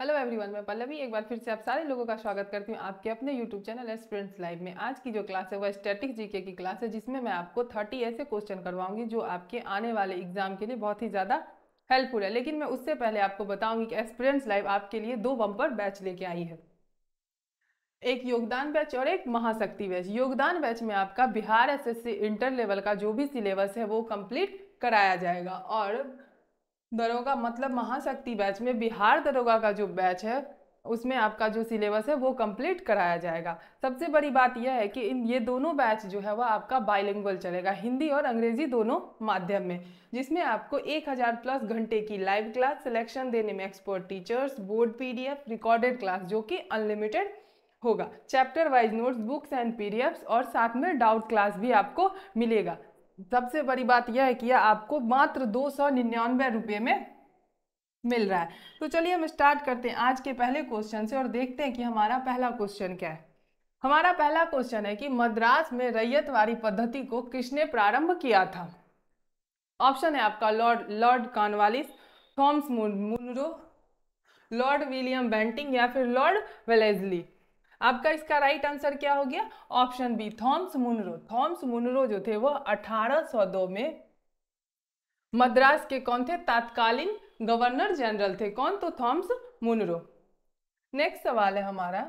hello everyone मैं पल्लवी एक बार फिर से आप सारे लोगों का स्वागत करती हूँ आपके अपने यूट्यूब चैनल स्टूडेंट्स लाइव में आज की जो क्लास है वह स्टैटिक जीके की क्लास है जिसमें मैं आपको थर्टी ऐसे क्वेश्चन करवाऊंगी जो आपके आने वाले एग्जाम के लिए बहुत ही ज़्यादा हेल्पफुल है लेकिन मैं उससे पहले आपको बताऊंगी कि एस्पिरेंट्स लाइव आपके लिए दो बम्पर बैच लेके आई है एक योगदान बैच और एक महाशक्ति बैच योगदान बैच में आपका बिहार एस इंटर लेवल का जो भी सिलेबस है वो कम्प्लीट कराया जाएगा और दरोगा मतलब महाशक्ति बैच में बिहार दरोगा का जो बैच है उसमें आपका जो सिलेबस है वो कंप्लीट कराया जाएगा सबसे बड़ी बात यह है कि इन ये दोनों बैच जो है वह आपका बाइलिंगुअल चलेगा हिंदी और अंग्रेजी दोनों माध्यम में जिसमें आपको 1000 प्लस घंटे की लाइव क्लास सिलेक्शन देने में expert teachers board P recorded class जो कि अनलिमिटेड होगा chapter wise notes books and P और साथ में डाउट क्लास भी आपको मिलेगा सबसे बड़ी बात यह है कि यह आपको मात्र दो सौ निन्यानवे रुपये में मिल रहा है तो चलिए हम स्टार्ट करते हैं आज के पहले क्वेश्चन से और देखते हैं कि हमारा पहला क्वेश्चन क्या है हमारा पहला क्वेश्चन है कि मद्रास में रैयतवारी पद्धति को किसने प्रारंभ किया था ऑप्शन है आपका Lord Lord Cornwallis Thomas Munro Lord William Bentinck या फिर लॉर्ड वेलेजली आपका इसका राइट आंसर क्या हो गया option B Thomas Munro Thomas Munro जो थे वो 1802 में मद्रास के कौन थे तात्कालीन गवर्नर जनरल थे कौन तो थॉम्स मुनरो नेक्स्ट सवाल है हमारा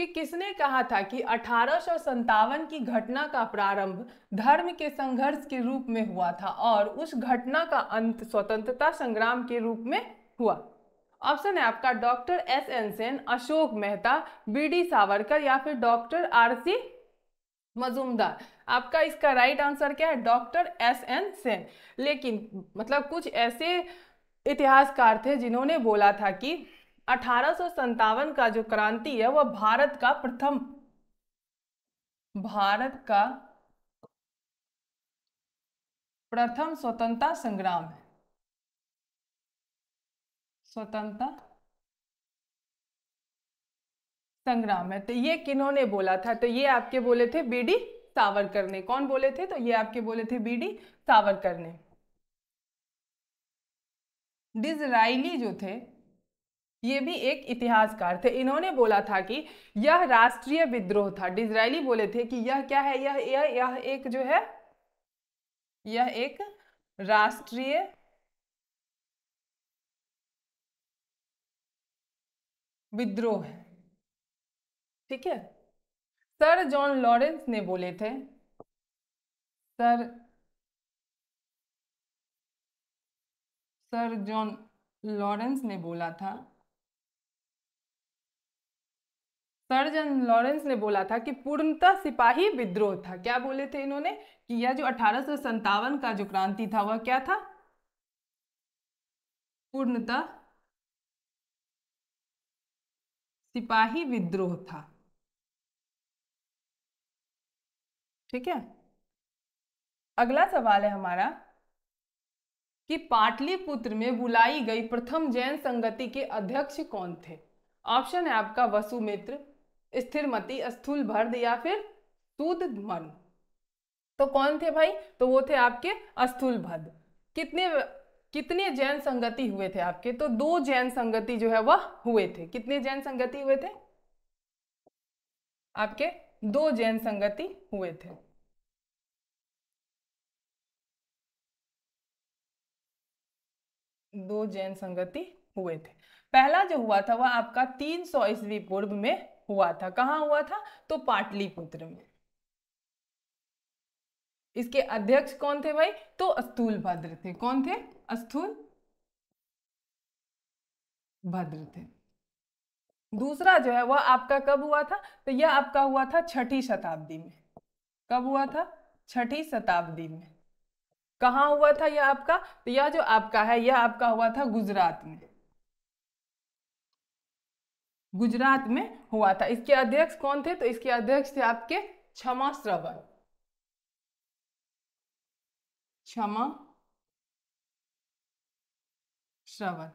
कि किसने कहा था कि अठारह की घटना का प्रारंभ धर्म के संघर्ष के रूप में हुआ था और उस घटना का अंत स्वतंत्रता संग्राम के रूप में हुआ ऑप्शन है आपका doctor S N Sen Ashok Mehta B D Savarkar या फिर डॉक्टर आर सी मजूमदार आपका इसका राइट आंसर क्या है डॉक्टर एस एन सेन लेकिन मतलब कुछ ऐसे इतिहासकार थे जिन्होंने बोला था कि अठारह का जो क्रांति है वह भारत का प्रथम भारत का प्रथम स्वतंत्रता संग्राम है स्वतंत्रता संग्राम है तो ये किन्होंने बोला था तो ये आपके बोले थे बीडी सावरकर ने कौन बोले थे तो ये आपके बोले थे बीडी सावरकर ने डिजराइली जो थे ये भी एक इतिहासकार थे इन्होंने बोला था कि यह राष्ट्रीय विद्रोह था डिजराइली बोले थे कि यह क्या है यह यह यह एक जो है यह एक राष्ट्रीय विद्रोह है ठीक है सर जॉन लॉरेंस ने बोले थे सर सर जॉन लॉरेंस ने बोला था सर जॉन लॉरेंस ने बोला था कि पूर्णतः सिपाही विद्रोह था क्या बोले थे इन्होंने कि यह जो अठारह का जो क्रांति था वह क्या था पूर्णतः सिपाही विद्रोह था ठीक है अगला सवाल है हमारा कि पाटलिपुत्र में बुलाई गई प्रथम जैन संगति के अध्यक्ष कौन थे ऑप्शन है आपका वसुमित्र स्थिरमती स्थूल भर्द या फिर सूद मन तो कौन थे भाई तो वो थे आपके अस्थूल भद्र कितने कितने जैन संगति हुए थे आपके तो दो जैन संगति जो है वह हुए थे कितने जैन संगति हुए थे आपके दो जैन संगति हुए थे दो जैन संगति हुए थे पहला जो हुआ था वह आपका 300 सौ ईस्वी पूर्व में हुआ था कहा हुआ था तो पाटलिपुत्र में इसके अध्यक्ष कौन थे भाई तो अस्तूल भद्र थे कौन थे अस्थूल भद्र थे दूसरा जो है वह आपका कब हुआ था तो यह आपका हुआ था छठी शताब्दी में कब हुआ था छठी शताब्दी में कहा हुआ था यह आपका तो यह जो आपका है यह आपका हुआ था गुजरात में गुजरात में हुआ था इसके अध्यक्ष कौन थे तो इसके अध्यक्ष थे आपके क्षमा श्रवण क्षमा श्रवण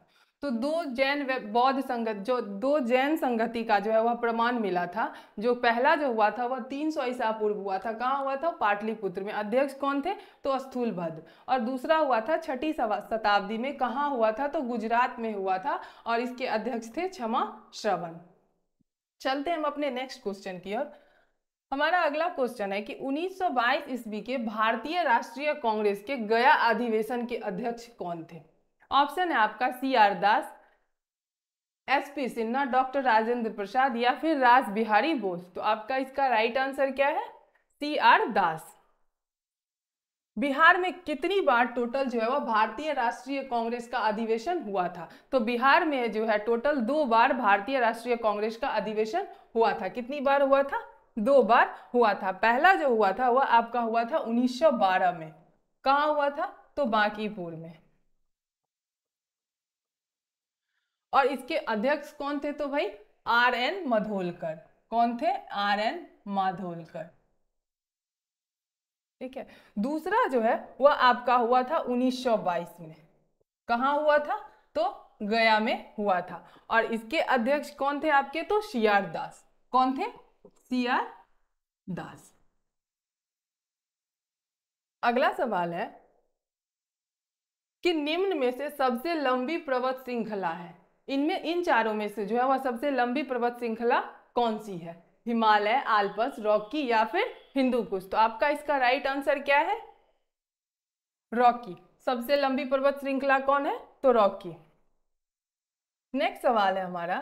तो दो जैन बौद्ध संगत जो दो जैन संगति का जो है वह प्रमाण मिला था जो पहला जो हुआ था वह 300 सौ ईसा पूर्व हुआ था कहाँ हुआ था पाटलिपुत्र में अध्यक्ष कौन थे तो स्थूलभद्र और दूसरा हुआ था छठी शताब्दी में कहाँ हुआ था तो गुजरात में हुआ था और इसके अध्यक्ष थे क्षमा श्रवण चलते हम अपने नेक्स्ट क्वेश्चन की ओर हमारा अगला क्वेश्चन है कि 1922 ईस्वी के भारतीय राष्ट्रीय कांग्रेस के गया अधिवेशन के अध्यक्ष कौन थे ऑप्शन है आपका C R Das S P Sinha doctor Rajendra Prasad या फिर राज बिहारी बोस तो आपका इसका राइट आंसर क्या है सी आर दास बिहार में कितनी बार टोटल जो है वह भारतीय राष्ट्रीय कांग्रेस का अधिवेशन हुआ था तो बिहार में जो है टोटल दो बार भारतीय राष्ट्रीय कांग्रेस का अधिवेशन हुआ था कितनी बार हुआ था दो बार हुआ था पहला जो हुआ था वह आपका हुआ था 1912 में कहा हुआ था तो बांकीपुर में और इसके अध्यक्ष कौन थे तो भाई आर एन मधोलकर कौन थे आर एन माधोलकर ठीक है दूसरा जो है वह आपका हुआ था 1922 में कहा हुआ था तो गया में हुआ था और इसके अध्यक्ष कौन थे आपके तो शियार दास कौन थे सी आर दास अगला सवाल है कि निम्न में से सबसे लंबी पर्वत श्रृंखला है इनमें इन चारों में से जो है वह सबसे लंबी पर्वत श्रृंखला कौन सी है हिमालय आल्पस रॉकी या फिर हिंदू कुश तो आपका इसका राइट आंसर क्या है रॉकी सबसे लंबी पर्वत श्रृंखला कौन है तो रॉकी नेक्स्ट सवाल है हमारा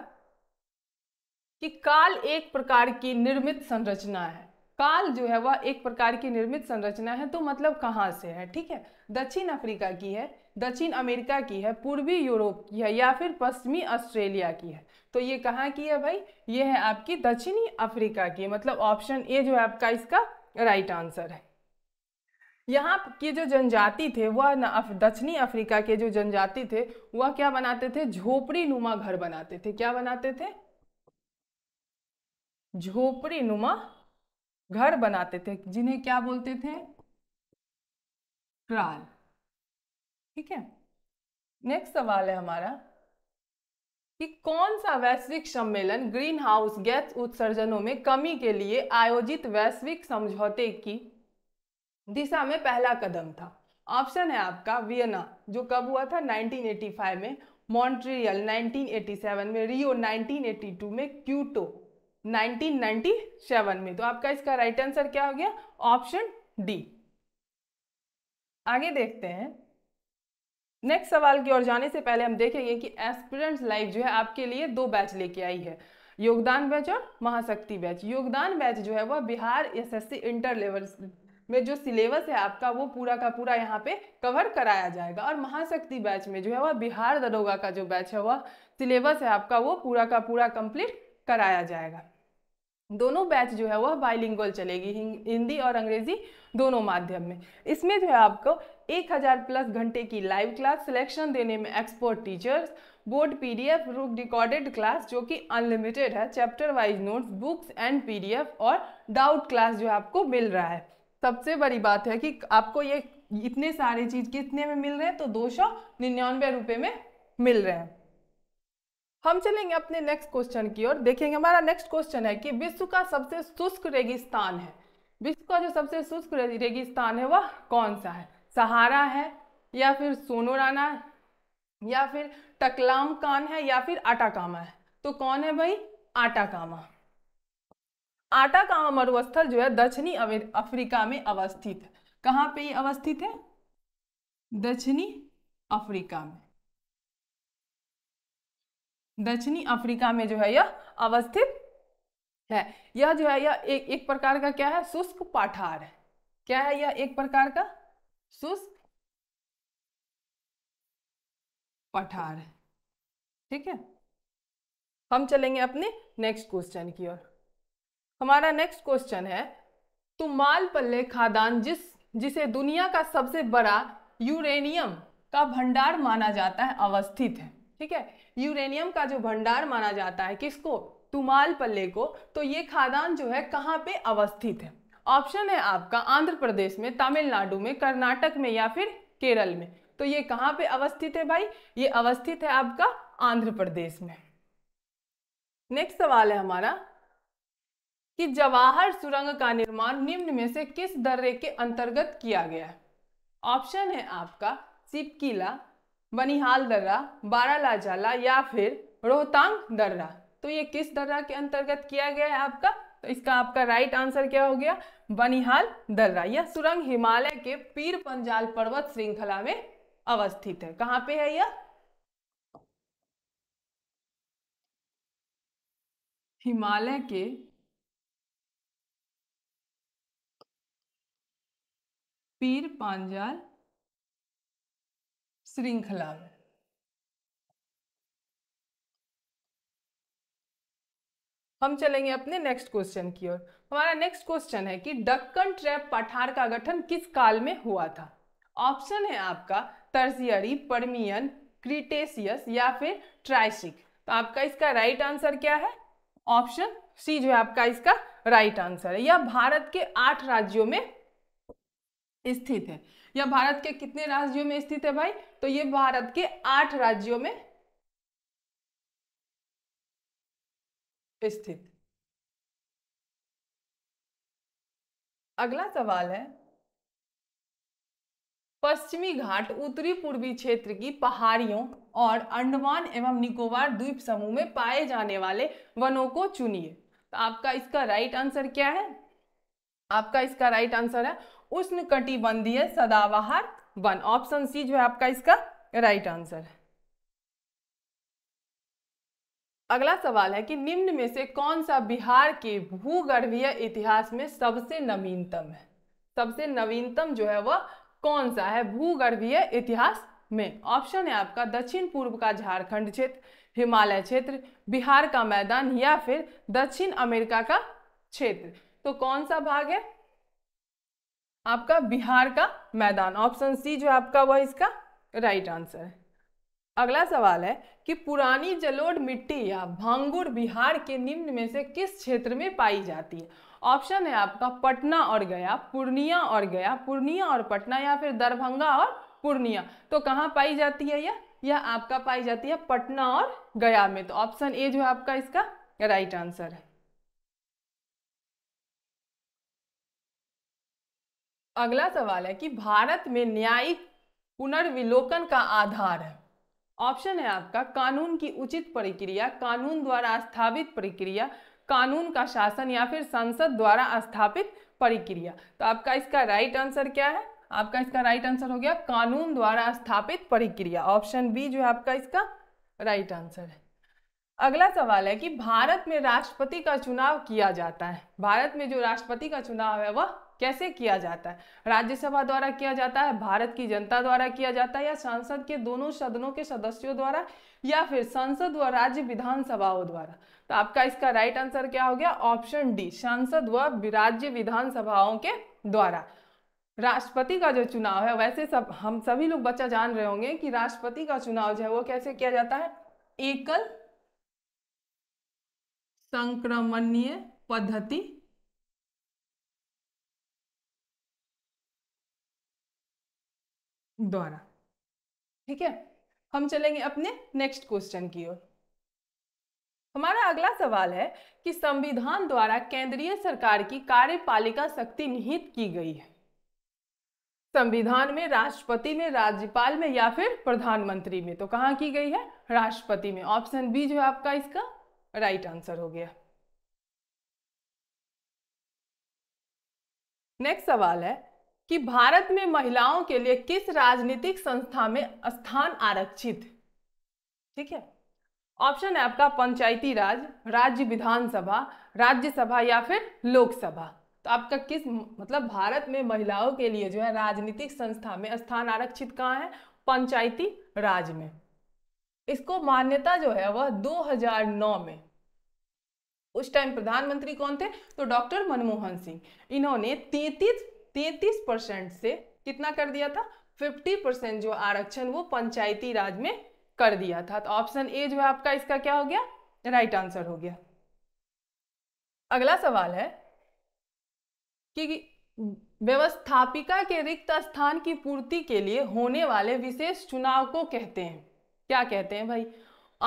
कि काल एक प्रकार की निर्मित संरचना है काल जो है वह एक प्रकार की निर्मित संरचना है तो मतलब कहाँ से है ठीक है दक्षिण अफ्रीका की है दक्षिण अमेरिका की है पूर्वी यूरोप की है या फिर पश्चिमी ऑस्ट्रेलिया की है तो ये कहाँ की है भाई ये है आपकी दक्षिणी अफ्रीका की मतलब ऑप्शन ए जो है आपका इसका राइट आंसर है यहाँ के जो जनजाति थे वह दक्षिणी अफ्रीका के जो जनजाति थे वह क्या बनाते थे झोपड़ी नुमा घर बनाते थे क्या बनाते थे झोपड़ी नुमा घर बनाते थे जिन्हें क्या बोलते थे क्राल ठीक है नेक्स्ट सवाल है हमारा कि कौन सा वैश्विक सम्मेलन ग्रीन हाउस गैस उत्सर्जनों में कमी के लिए आयोजित वैश्विक समझौते की दिशा में पहला कदम था ऑप्शन है आपका वियना जो कब हुआ था 1985 में मॉन्ट्रियल 1987 में रियो 1982 में क्यूटो 1997 में तो आपका इसका राइट आंसर क्या हो गया ऑप्शन डी आगे देखते हैं नेक्स्ट सवाल की ओर जाने से पहले हम देखेंगे कि एस्पिरेंट्स लाइफ जो है आपके लिए दो बैच लेके आई है योगदान बैच और महाशक्ति बैच योगदान बैच जो है वह बिहार एसएससी इंटर लेवल में जो सिलेबस है आपका वो पूरा का पूरा यहाँ पे कवर कराया जाएगा और महाशक्ति बैच में जो है वह बिहार दरोगा का जो बैच है वह सिलेबस है आपका वो पूरा का पूरा कंप्लीट कराया जाएगा दोनों बैच जो है वह बाइलिंगुअल चलेगी हिंदी और अंग्रेजी दोनों माध्यम में इसमें जो है आपको 1000 प्लस घंटे की लाइव क्लास सिलेक्शन देने में expert teachers board PDF recorded class जो कि अनलिमिटेड है chapter wise notes books and PDF और डाउट क्लास जो आपको मिल रहा है सबसे बड़ी बात है कि आपको ये इतने सारे चीज़ कितने में मिल रहे हैं तो दो सौ निन्यानवे रुपये में मिल रहे हैं हम चलेंगे अपने नेक्स्ट क्वेश्चन की ओर देखेंगे हमारा नेक्स्ट क्वेश्चन है कि विश्व का सबसे शुष्क रेगिस्तान है विश्व का जो सबसे शुष्क रेगिस्तान है वह कौन सा है सहारा है या फिर सोनोराना है या फिर टकलाम कान है या फिर आटाकामा है तो कौन है भाई आटाकामा आटाकामा मरुस्थल जो है दक्षिणी अफ्रीका में अवस्थित है कहाँ पे ये अवस्थित है दक्षिणी अफ्रीका में दक्षिणी अफ्रीका में जो है यह अवस्थित है यह जो है यह एक एक प्रकार का क्या है शुष्क पाठार है क्या है यह एक प्रकार का शुष्क पठार है ठीक है हम चलेंगे अपने नेक्स्ट क्वेश्चन की ओर हमारा नेक्स्ट क्वेश्चन है तुमाल पल्ले खादान जिस जिसे दुनिया का सबसे बड़ा यूरेनियम का भंडार माना जाता है अवस्थित है ठीक है यूरेनियम का जो भंडार माना जाता है किसको तुमाल पल्ले को तो ये खादान जो है कहाँ पे अवस्थित है ऑप्शन है आपका आंध्र प्रदेश में तमिलनाडु में कर्नाटक में या फिर केरल में तो ये कहाँ पे अवस्थित है भाई ये अवस्थित है आपका आंध्र प्रदेश में नेक्स्ट सवाल है हमारा कि जवाहर सुरंग का निर्माण निम्न में से किस दर्रे के अंतर्गत किया गया ऑप्शन है आपका सिपकीला बनिहाल दर्रा ला जाला या फिर रोहतांग दर्रा तो ये किस दर्रा के अंतर्गत किया गया है आपका तो इसका आपका राइट आंसर क्या हो गया बनिहाल दर्रा यह सुरंग हिमालय के पीर पंजाल पर्वत श्रृंखला में अवस्थित है कहाँ पे है यह हिमालय के पीर पांजाल श्रृंखला में हम चलेंगे अपने नेक्स्ट क्वेश्चन की ओर हमारा नेक्स्ट क्वेश्चन है कि डक्कन ट्रैप पठार का गठन किस काल में हुआ था ऑप्शन है आपका तर्जियरी परमियन क्रिटेशियस या फिर ट्राइसिक तो आपका इसका राइट आंसर क्या है ऑप्शन सी जो है आपका इसका राइट आंसर है यह भारत के आठ राज्यों में स्थित है यह भारत के कितने राज्यों में स्थित है भाई तो ये भारत के आठ राज्यों में स्थित अगला सवाल है पश्चिमी घाट उत्तरी पूर्वी क्षेत्र की पहाड़ियों और अंडमान एवं निकोबार द्वीप समूह में पाए जाने वाले वनों को चुनिए तो आपका इसका राइट आंसर क्या है आपका इसका राइट आंसर है उष्ण कटिबंधीय सदाबहार वन ऑप्शन सी जो है आपका इसका राइट आंसर है अगला सवाल है कि निम्न में से कौन सा बिहार के भूगर्भीय इतिहास में सबसे नवीनतम है सबसे नवीनतम जो है वह कौन सा है भूगर्भीय इतिहास में ऑप्शन है आपका दक्षिण पूर्व का झारखंड क्षेत्र हिमालय क्षेत्र बिहार का मैदान या फिर दक्षिण अमेरिका का क्षेत्र तो कौन सा भाग है आपका बिहार का मैदान ऑप्शन सी जो आपका वह इसका राइट आंसर है अगला सवाल है कि पुरानी जलोढ़ मिट्टी या भांगुर बिहार के निम्न में से किस क्षेत्र में पाई जाती है ऑप्शन है आपका पटना और गया पूर्णिया और गया पूर्णिया और पटना या फिर दरभंगा और पूर्णिया तो कहाँ पाई जाती है यह यह आपका पाई जाती है पटना और गया में तो ऑप्शन ए जो है आपका इसका राइट आंसर है अगला सवाल है कि भारत में न्यायिक पुनर्विलोकन का आधार है ऑप्शन है आपका कानून की उचित प्रक्रिया कानून द्वारा स्थापित प्रक्रिया कानून का शासन या फिर संसद द्वारा स्थापित प्रक्रिया तो आपका इसका राइट आंसर क्या है आपका इसका राइट आंसर हो गया कानून द्वारा स्थापित प्रक्रिया ऑप्शन बी जो है आपका इसका राइट आंसर है अगला सवाल है कि भारत में राष्ट्रपति का चुनाव किया जाता है भारत में जो राष्ट्रपति का चुनाव है वह कैसे किया जाता है राज्यसभा द्वारा किया जाता है भारत की जनता द्वारा किया जाता है या संसद के दोनों सदनों के सदस्यों द्वारा या फिर संसद व राज्य विधानसभाओं द्वारा तो आपका इसका राइट आंसर क्या हो गया ऑप्शन डी संसद व राज्य विधानसभाओं के द्वारा राष्ट्रपति का जो चुनाव है वैसे सब हम सभी लोग बच्चा जान रहे होंगे कि राष्ट्रपति का चुनाव जो है वो कैसे किया जाता है एकल संक्रमणीय पद्धति द्वारा ठीक है हम चलेंगे अपने नेक्स्ट क्वेश्चन की ओर हमारा अगला सवाल है कि संविधान द्वारा केंद्रीय सरकार की कार्यपालिका शक्ति निहित की गई है संविधान में राष्ट्रपति में राज्यपाल में या फिर प्रधानमंत्री में तो कहां की गई है राष्ट्रपति में ऑप्शन बी जो है आपका इसका राइट आंसर हो गया नेक्स्ट सवाल है कि भारत में महिलाओं के लिए किस राजनीतिक संस्था में स्थान आरक्षित ठीक है ऑप्शन है आपका पंचायती राज राज्य विधानसभा राज्यसभा या फिर लोकसभा तो आपका किस मतलब भारत में महिलाओं के लिए जो है राजनीतिक संस्था में स्थान आरक्षित कहाँ है पंचायती राज में इसको मान्यता जो है वह 2009 में उस टाइम प्रधानमंत्री कौन थे तो डॉक्टर मनमोहन सिंह इन्होंने तैतीस तैतीस परसेंट से कितना कर दिया था फिफ्टी परसेंट जो आरक्षण वो पंचायती राज में कर दिया था तो ऑप्शन ए जो है आपका इसका क्या हो गया राइट right आंसर हो गया अगला सवाल है कि व्यवस्थापिका के रिक्त स्थान की पूर्ति के लिए होने वाले विशेष चुनाव को कहते हैं क्या कहते हैं भाई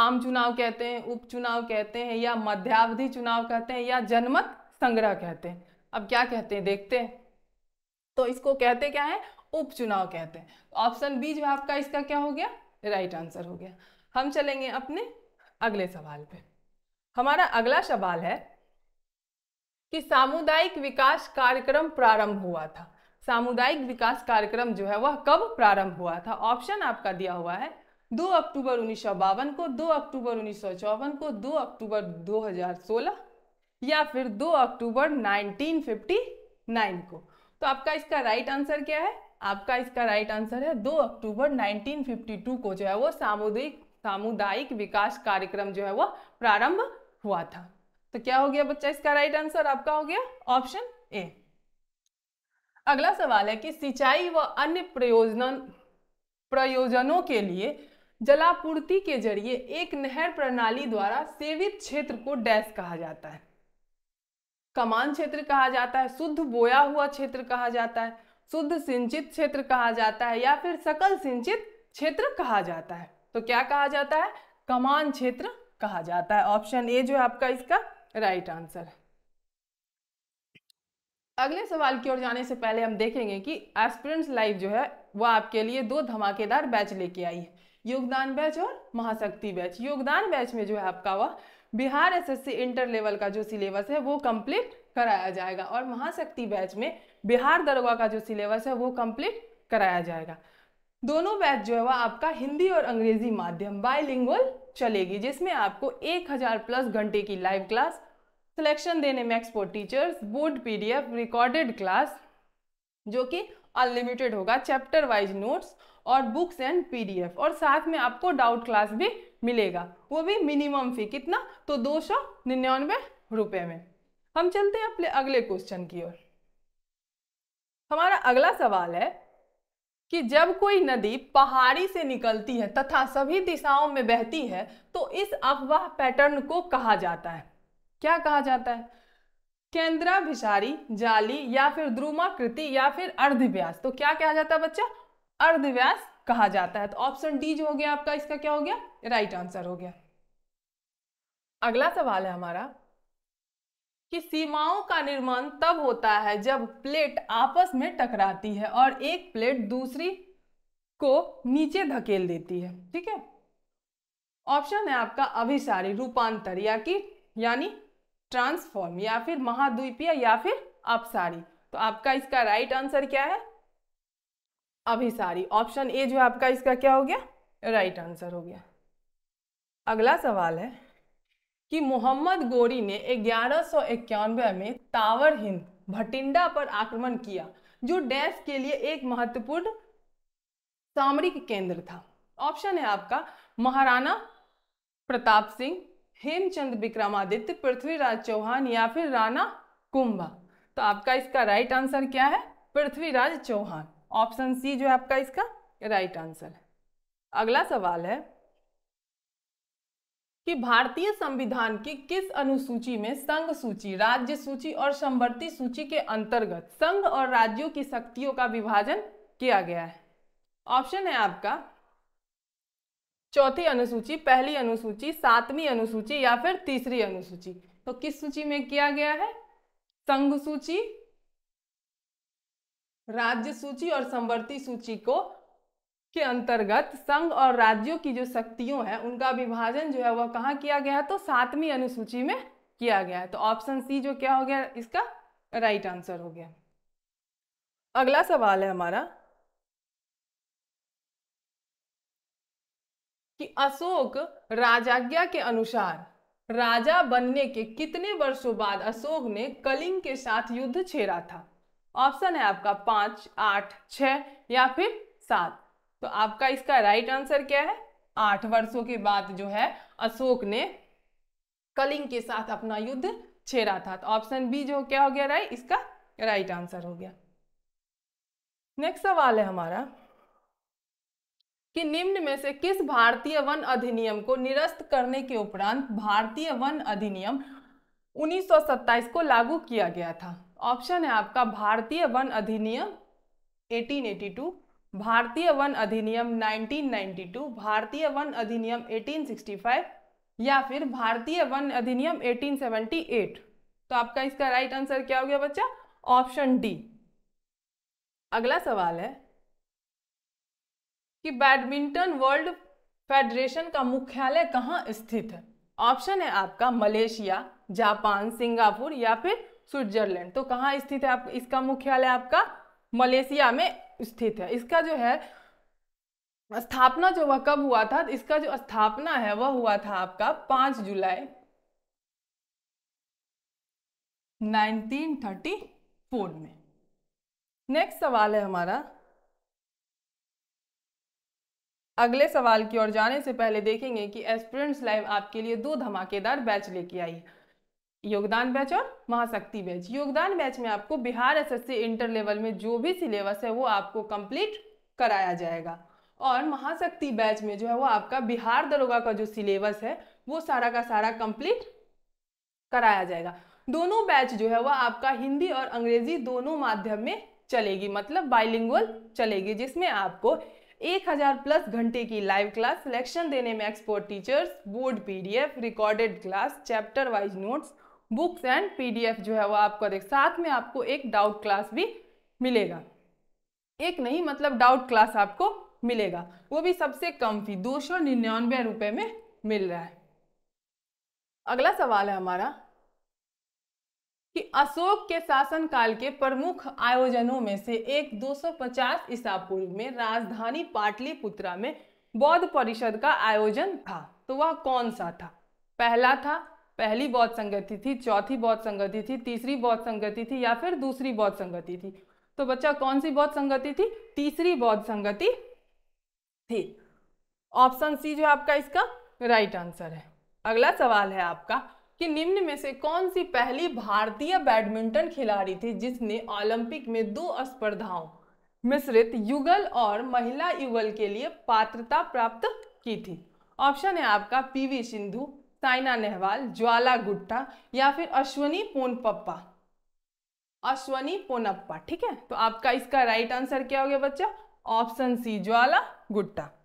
आम चुनाव कहते हैं उपचुनाव कहते हैं या मध्यावधि चुनाव कहते हैं या जनमत संग्रह कहते हैं अब क्या कहते हैं देखते हैं तो इसको कहते क्या है उपचुनाव कहते हैं ऑप्शन बी जो आपका इसका क्या हो गया राइट आंसर हो गया हम चलेंगे अपने अगले सवाल पे हमारा अगला सवाल है कि सामुदायिक विकास कार्यक्रम प्रारंभ हुआ था सामुदायिक विकास कार्यक्रम जो है वह कब प्रारंभ हुआ था ऑप्शन आपका दिया हुआ है 2 अक्टूबर उन्नीस को 2 अक्टूबर उन्नीस को 2 अक्टूबर 2016 या फिर 2 अक्टूबर 1959 को तो आपका इसका राइट आंसर क्या है आपका इसका राइट आंसर है 2 अक्टूबर 1952 को जो है वो सामुदायिक सामुदायिक विकास कार्यक्रम जो है वो प्रारंभ हुआ था तो क्या हो गया बच्चा इसका राइट आंसर आपका हो गया ऑप्शन ए अगला सवाल है कि सिंचाई व अन्य प्रयोजन प्रयोजनों के लिए जलापूर्ति के जरिए एक नहर प्रणाली द्वारा सेवित क्षेत्र को डैश कहा जाता है कमान क्षेत्र कहा जाता है शुद्ध बोया हुआ क्षेत्र कहा जाता है शुद्ध सिंचित क्षेत्र कहा जाता है या फिर सकल सिंचित क्षेत्र कहा जाता है तो क्या कहा जाता है कमान क्षेत्र कहा जाता है ऑप्शन ए जो है आपका इसका राइट आंसर है अगले सवाल की ओर जाने से पहले हम देखेंगे कि एस्पिरेंट्स लाइफ जो है वह आपके लिए दो धमाकेदार बैच लेके आई है योगदान बैच और महाशक्ति बैच योगदान बैच में जो है आपका वह बिहार एसएससी इंटर लेवल का जो सिलेबस है वो कंप्लीट कराया जाएगा और महाशक्ति बैच में बिहार दरोगा का जो सिलेबस है वो कंप्लीट कराया जाएगा दोनों बैच जो है वह आपका हिंदी और अंग्रेजी माध्यम बायलिंगुअल चलेगी जिसमें आपको 1000 प्लस घंटे की लाइव क्लास सिलेक्शन देने में export teachers board PDF recorded class जो कि अनलिमिटेड होगा चैप्टर वाइज नोट्स और बुक्स एंड पीडीएफ और साथ में आपको डाउट क्लास भी मिलेगा वो भी मिनिमम फी कितना तो दो सौ निन्यानवे रुपए में हम चलते हैं अपने अगले क्वेश्चन की ओर हमारा अगला सवाल है कि जब कोई नदी पहाड़ी से निकलती है तथा सभी दिशाओं में बहती है तो इस अफवाह पैटर्न को कहा जाता है क्या कहा जाता है केंद्रा जाली या फिर द्रुमाकृति या फिर अर्धव्यास तो क्या कहा जाता है बच्चा अर्धव्यास कहा जाता है तो ऑप्शन डी जो हो गया आपका इसका क्या हो गया राइट आंसर हो गया अगला सवाल है हमारा कि सीमाओं का निर्माण तब होता है जब प्लेट आपस में टकराती है और एक प्लेट दूसरी को नीचे धकेल देती है ठीक है ऑप्शन है आपका अभिसारी रूपांतर या कि यानी ट्रांसफॉर्म या फिर महाद्वीपीय या फिर अपसारी तो आपका इसका राइट आंसर क्या है अभिसारी ऑप्शन ए जो आपका इसका क्या हो गया राइट right आंसर हो गया अगला सवाल है कि मोहम्मद गोरी ने ग्यारह में तावर हिंद भटिंडा पर आक्रमण किया जो डैश के लिए एक महत्वपूर्ण सामरिक केंद्र था ऑप्शन है आपका महाराणा प्रताप सिंह हेमचंद विक्रमादित्य पृथ्वीराज चौहान या फिर राणा कुंभा तो आपका इसका राइट आंसर क्या है पृथ्वीराज चौहान ऑप्शन सी जो है आपका इसका राइट आंसर है अगला सवाल है कि भारतीय संविधान की किस अनुसूची में संघ सूची राज्य सूची और संवर्ती सूची के अंतर्गत संघ और राज्यों की शक्तियों का विभाजन किया गया है ऑप्शन है आपका चौथी अनुसूची पहली अनुसूची सातवीं अनुसूची या फिर तीसरी अनुसूची तो किस सूची में किया गया है संघ सूची राज्य सूची और संवर्ती सूची को के अंतर्गत संघ और राज्यों की जो शक्तियों है उनका विभाजन जो है वह कहाँ किया गया तो सातवीं अनुसूची में किया गया है तो ऑप्शन सी जो क्या हो गया इसका राइट आंसर हो गया अगला सवाल है हमारा कि अशोक राजाज्ञा के अनुसार राजा बनने के कितने वर्षों बाद अशोक ने कलिंग के साथ युद्ध छेड़ा था ऑप्शन है आपका पांच आठ छ या फिर सात तो आपका इसका राइट आंसर क्या है आठ वर्षों के बाद जो है अशोक ने कलिंग के साथ अपना युद्ध छेड़ा था तो ऑप्शन बी जो क्या हो गया राइट इसका राइट आंसर हो गया नेक्स्ट सवाल है हमारा कि निम्न में से किस भारतीय वन अधिनियम को निरस्त करने के उपरांत भारतीय वन अधिनियम 1927 को लागू किया गया था ऑप्शन है आपका भारतीय वन अधिनियम 1882 भारतीय वन अधिनियम 1992 भारतीय वन अधिनियम 1865 या फिर भारतीय वन अधिनियम 1878 तो आपका इसका राइट आंसर क्या हो गया बच्चा ऑप्शन डी अगला सवाल है कि बैडमिंटन वर्ल्ड फेडरेशन का मुख्यालय कहाँ स्थित है ऑप्शन है आपका मलेशिया जापान सिंगापुर या फिर स्विट्जरलैंड तो कहाँ स्थित है आप इसका मुख्यालय आपका मलेशिया में स्थित है इसका जो है स्थापना जो वह कब हुआ था इसका जो स्थापना है वह हुआ था आपका पांच जुलाई 1934 में नेक्स्ट सवाल है हमारा अगले सवाल की ओर जाने से पहले देखेंगे कि एस्पिरेंट्स लाइव आपके लिए दो धमाकेदार बैच लेके आई है योगदान बैच और महाशक्ति बैच योगदान बैच में आपको बिहार एसएससी इंटर लेवल में जो भी सिलेबस है वो आपको कंप्लीट कराया जाएगा और महाशक्ति बैच में जो है वो आपका बिहार दरोगा का जो सिलेबस है वो सारा का सारा कंप्लीट कराया जाएगा दोनों बैच जो है वह आपका हिंदी और अंग्रेजी दोनों माध्यम में चलेगी मतलब बाइलिंगुअल चलेगी जिसमें आपको 1000 प्लस घंटे की लाइव क्लास सिलेक्शन देने में export teachers board PDF recorded class chapter wise notes books and PDF जो है वो आपको देख साथ में आपको एक डाउट क्लास भी मिलेगा एक नहीं मतलब डाउट क्लास आपको मिलेगा वो भी सबसे कम फी दो सौ निन्यानवे रुपए में मिल रहा है अगला सवाल है हमारा कि अशोक के शासनकाल के प्रमुख आयोजनों में से एक 250 ईसा पूर्व में राजधानी पाटलिपुत्रा में बौद्ध परिषद का आयोजन था तो वह कौन सा था पहला था पहली बौद्ध संगति थी चौथी बौद्ध संगति थी तीसरी बौद्ध संगति थी या फिर दूसरी बौद्ध संगति थी तो बच्चा कौन सी बौद्ध संगति थी तीसरी बौद्ध संगति थी ऑप्शन सी जो आपका इसका राइट आंसर है अगला सवाल है आपका कि निम्न में से कौन सी पहली भारतीय बैडमिंटन खिलाड़ी थी जिसने ओलंपिक में दो स्पर्धाओं मिश्रित युगल और महिला युगल के लिए पात्रता प्राप्त की थी ऑप्शन है आपका पीवी सिंधु साइना नेहवाल ज्वाला गुट्टा या फिर अश्वनी पोनपप्पा अश्वनी पोनप्पा ठीक है तो आपका इसका राइट आंसर क्या हो गया बच्चा ऑप्शन सी ज्वाला गुट्टा